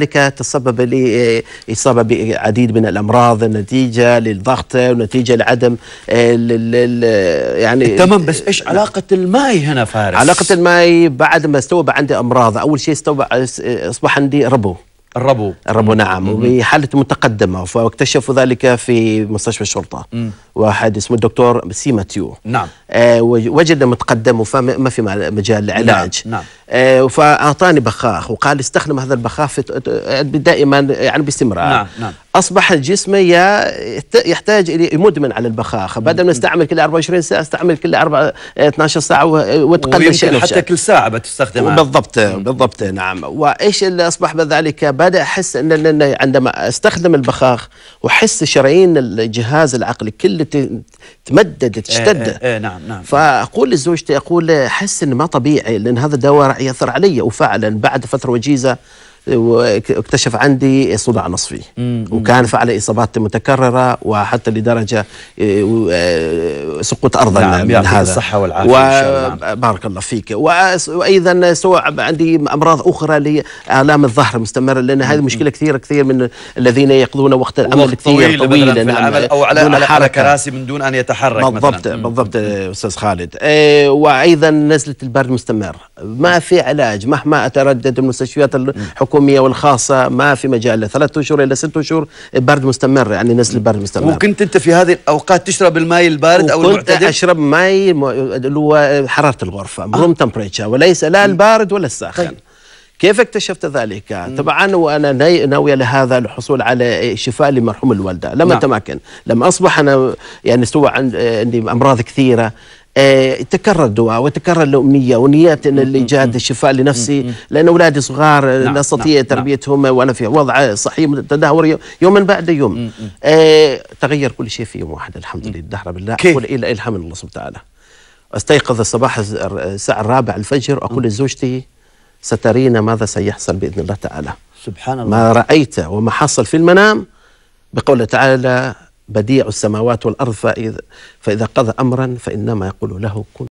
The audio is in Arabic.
ذلك تسبب لإصابة آه، بعديد من الأمراض نتيجة للضغط ونتيجة لعدم آه، آه، يعني تمام بس إيش علاقة الماء هنا فارس؟ علاقة الماء بعد ما استوعب عندي أمراض أول شيء استوعب أصبح عندي ربو الربو الربو نعم وبحالة متقدمة فاكتشفوا ذلك في مستشفى الشرطة مم. واحد اسمه الدكتور سيماتيو نعم آه وجد متقدم وما في مجال العلاج نعم, نعم. آه، فاعطاني بخاخ وقال استخدم هذا البخاخ دائما يعني باستمرار نعم نعم اصبح جسمي يحتاج الى مدمن على البخاخ بدل ما استعمل كل 24 ساعه استعمل كل 4 12 آه، ساعه وتقلل شيء حتى كل ساعه بتستخدمها بالضبط بالضبط نعم وايش اللي اصبح بذلك بدا احس ان عندما استخدم البخاخ واحس شرايين الجهاز العقلي كله إيه، تشتد اي اي اي نعم نعم فاقول لزوجتي اقول احس انه ما طبيعي لان هذا دواء يأثر علي وفعلا بعد فترة وجيزة واكتشف عندي صداع نصفي وكان فعل اصابات متكرره وحتى لدرجه آه، سقوط ارضا نعم من هذا الصحه والعافيه و... نعم. بارك الله فيك وايضا سوى عندي امراض اخرى لالام الظهر مستمره لان هذه مشكله كثيره كثير من الذين يقضون وقت العمل كثير طويل في العمل او على على, على كراسي من دون ان يتحرك بالضبط مثلاً. بالضبط استاذ خالد آه، وايضا نزله البرد مستمر ما في علاج مهما اتردد المستشفيات الحكوميه الحكوميه والخاصه ما في مجال ثلاثة اشهر الى ست اشهر برد مستمر يعني نزل البرد مستمر وكنت انت في هذه الاوقات تشرب الماء البارد او المعتدل؟ كنت اشرب ماء اللي هو حراره الغرفه روم تمبريتشر وليس لا البارد ولا الساخن طيب. كيف اكتشفت ذلك؟ طبعا وانا ناويه لهذا الحصول على شفاء لمرحوم الوالده لما نعم. تمكن، لما اصبح انا يعني استوى عندي امراض كثيره آه، تكرر الدعاء وتكرر الامنيه ونيات ان الايجاد الشفاء لنفسي لان اولادي صغار نعم. لا نعم. استطيع نعم. تربيتهم وانا في وضع صحي متدهور يوما بعد يوم آه، تغير كل شيء في يوم واحد الحمد لله رب بالله كيف؟ الى الهام الله سبحانه وتعالى استيقظ الصباح الساعه الرابعه الفجر اقول لزوجتي سترين ماذا سيحصل بإذن الله تعالى سبحان الله ما رأيت وما حصل في المنام بقول تعالى بديع السماوات والأرض فإذا, فإذا قضى أمرا فإنما يقول له كن